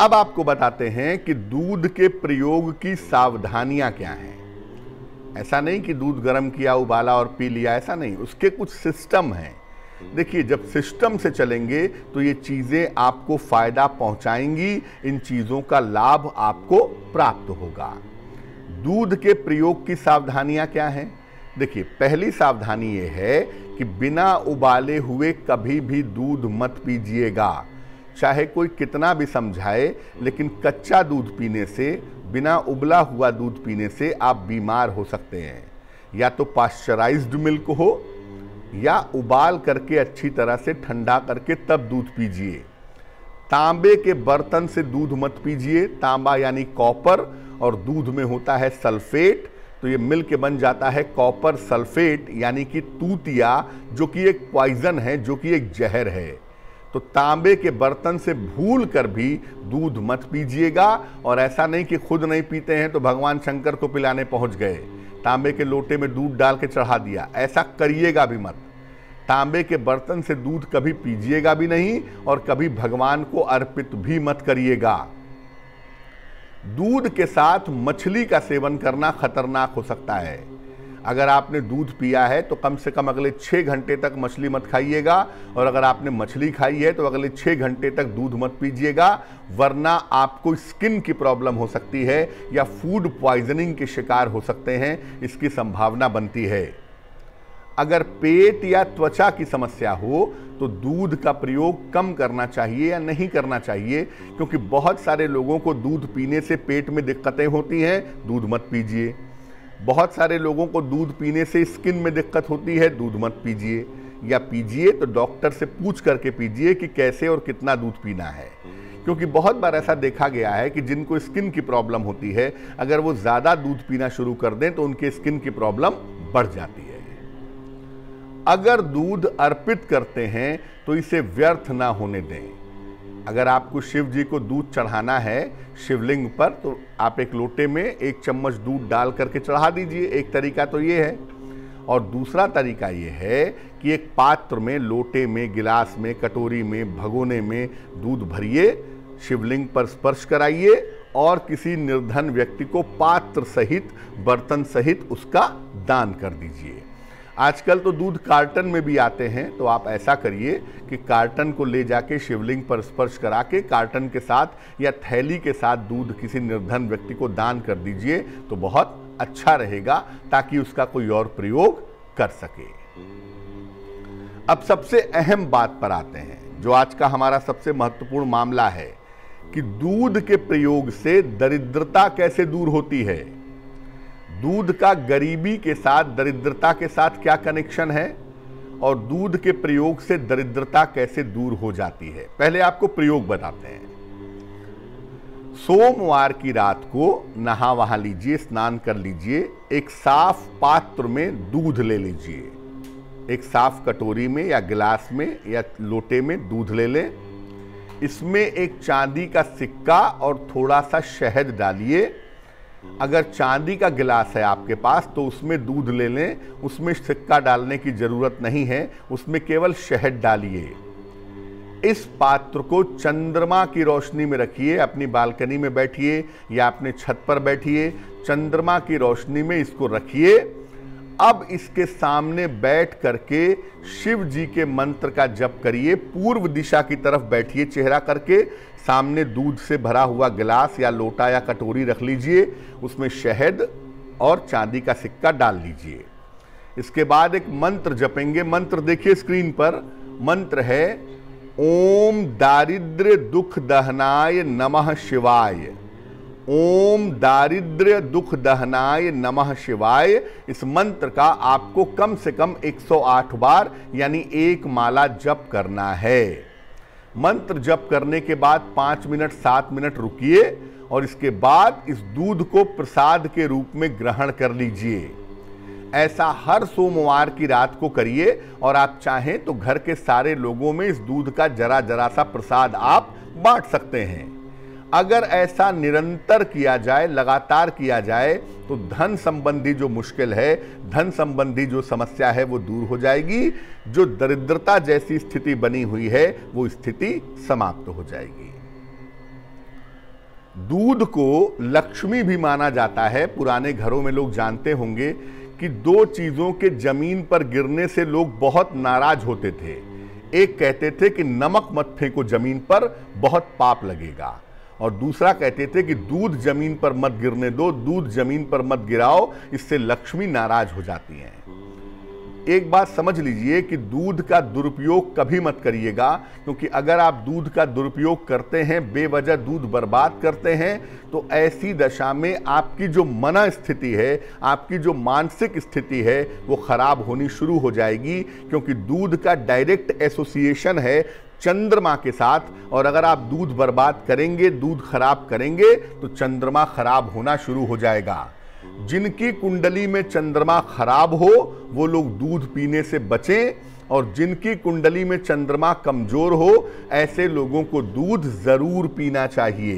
अब आपको बताते हैं कि दूध के प्रयोग की सावधानियां क्या हैं ऐसा नहीं कि दूध गर्म किया उबाला और पी लिया ऐसा नहीं उसके कुछ सिस्टम हैं देखिए जब सिस्टम से चलेंगे तो ये चीज़ें आपको फ़ायदा पहुंचाएंगी इन चीज़ों का लाभ आपको प्राप्त होगा दूध के प्रयोग की सावधानियां क्या हैं देखिए पहली सावधानी ये है कि बिना उबाले हुए कभी भी दूध मत पीजिएगा चाहे कोई कितना भी समझाए लेकिन कच्चा दूध पीने से बिना उबला हुआ दूध पीने से आप बीमार हो सकते हैं या तो पास्चराइज्ड मिल्क हो या उबाल करके अच्छी तरह से ठंडा करके तब दूध पीजिए तांबे के बर्तन से दूध मत पीजिए तांबा यानी कॉपर और दूध में होता है सल्फेट तो ये मिल के बन जाता है कॉपर सल्फेट यानी कि तूतिया जो कि एक पॉइजन है जो कि एक जहर है तो तांबे के बर्तन से भूल कर भी दूध मत पीजिएगा और ऐसा नहीं कि खुद नहीं पीते हैं तो भगवान शंकर को पिलाने पहुंच गए तांबे के लोटे में दूध डाल के चढ़ा दिया ऐसा करिएगा भी मत तांबे के बर्तन से दूध कभी पीजिएगा भी नहीं और कभी भगवान को अर्पित भी मत करिएगा दूध के साथ मछली का सेवन करना खतरनाक हो सकता है अगर आपने दूध पिया है तो कम से कम अगले छः घंटे तक मछली मत खाइएगा और अगर आपने मछली खाई है तो अगले छः घंटे तक दूध मत पीजिएगा वरना आपको स्किन की प्रॉब्लम हो सकती है या फूड प्वाइजनिंग के शिकार हो सकते हैं इसकी संभावना बनती है अगर पेट या त्वचा की समस्या हो तो दूध का प्रयोग कम करना चाहिए या नहीं करना चाहिए क्योंकि बहुत सारे लोगों को दूध पीने से पेट में दिक्कतें होती हैं दूध मत पीजिए बहुत सारे लोगों को दूध पीने से स्किन में दिक्कत होती है दूध मत पीजिए या पीजिए तो डॉक्टर से पूछ करके पीजिए कि कैसे और कितना दूध पीना है क्योंकि बहुत बार ऐसा देखा गया है कि जिनको स्किन की प्रॉब्लम होती है अगर वो ज़्यादा दूध पीना शुरू कर दें तो उनके स्किन की प्रॉब्लम बढ़ जाती है अगर दूध अर्पित करते हैं तो इसे व्यर्थ ना होने दें अगर आपको शिव जी को दूध चढ़ाना है शिवलिंग पर तो आप एक लोटे में एक चम्मच दूध डाल करके चढ़ा दीजिए एक तरीका तो ये है और दूसरा तरीका ये है कि एक पात्र में लोटे में गिलास में कटोरी में भगोने में दूध भरिए शिवलिंग पर स्पर्श कराइए और किसी निर्धन व्यक्ति को पात्र सहित बर्तन सहित उसका दान कर दीजिए आजकल तो दूध कार्टन में भी आते हैं तो आप ऐसा करिए कि कार्टन को ले जाके शिवलिंग पर स्पर्श करा के कार्टन के साथ या थैली के साथ दूध किसी निर्धन व्यक्ति को दान कर दीजिए तो बहुत अच्छा रहेगा ताकि उसका कोई और प्रयोग कर सके अब सबसे अहम बात पर आते हैं जो आज का हमारा सबसे महत्वपूर्ण मामला है कि दूध के प्रयोग से दरिद्रता कैसे दूर होती है दूध का गरीबी के साथ दरिद्रता के साथ क्या कनेक्शन है और दूध के प्रयोग से दरिद्रता कैसे दूर हो जाती है पहले आपको प्रयोग बताते हैं सोमवार की रात को नहा वहा लीजिए स्नान कर लीजिए एक साफ पात्र में दूध ले लीजिए एक साफ कटोरी में या गिलास में या लोटे में दूध ले लें इसमें एक चांदी का सिक्का और थोड़ा सा शहद डालिए अगर चांदी का गिलास है आपके पास तो उसमें दूध ले लें उसमें सिक्का डालने की ज़रूरत नहीं है उसमें केवल शहद डालिए इस पात्र को चंद्रमा की रोशनी में रखिए अपनी बालकनी में बैठिए या अपने छत पर बैठिए चंद्रमा की रोशनी में इसको रखिए अब इसके सामने बैठ करके शिव जी के मंत्र का जप करिए पूर्व दिशा की तरफ बैठिए चेहरा करके सामने दूध से भरा हुआ गिलास या लोटा या कटोरी रख लीजिए उसमें शहद और चांदी का सिक्का डाल लीजिए इसके बाद एक मंत्र जपेंगे मंत्र देखिए स्क्रीन पर मंत्र है ओम दारिद्र्य दुख दहनाय नमः शिवाय ओम दारिद्र्य दुख दहनाय नमः शिवाय इस मंत्र का आपको कम से कम 108 बार यानी एक माला जप करना है मंत्र जप करने के बाद पाँच मिनट सात मिनट रुकिए और इसके बाद इस दूध को प्रसाद के रूप में ग्रहण कर लीजिए ऐसा हर सोमवार की रात को करिए और आप चाहें तो घर के सारे लोगों में इस दूध का जरा जरा सा प्रसाद आप बांट सकते हैं अगर ऐसा निरंतर किया जाए लगातार किया जाए तो धन संबंधी जो मुश्किल है धन संबंधी जो समस्या है वो दूर हो जाएगी जो दरिद्रता जैसी स्थिति बनी हुई है वो स्थिति समाप्त तो हो जाएगी दूध को लक्ष्मी भी माना जाता है पुराने घरों में लोग जानते होंगे कि दो चीज़ों के जमीन पर गिरने से लोग बहुत नाराज होते थे एक कहते थे कि नमक मत्थे को जमीन पर बहुत पाप लगेगा और दूसरा कहते थे कि दूध जमीन पर मत गिरने दो दूध जमीन पर मत गिराओ इससे लक्ष्मी नाराज हो जाती हैं एक बात समझ लीजिए कि दूध का दुरुपयोग कभी मत करिएगा क्योंकि अगर आप दूध का दुरुपयोग करते हैं बेवजह दूध बर्बाद करते हैं तो ऐसी दशा में आपकी जो मना स्थिति है आपकी जो मानसिक स्थिति है वो खराब होनी शुरू हो जाएगी क्योंकि दूध का डायरेक्ट एसोसिएशन है चंद्रमा के साथ और अगर आप दूध बर्बाद करेंगे दूध खराब करेंगे तो चंद्रमा खराब होना शुरू हो जाएगा जिनकी कुंडली में चंद्रमा खराब हो वो लोग दूध पीने से बचें और जिनकी कुंडली में चंद्रमा कमजोर हो ऐसे लोगों को दूध जरूर पीना चाहिए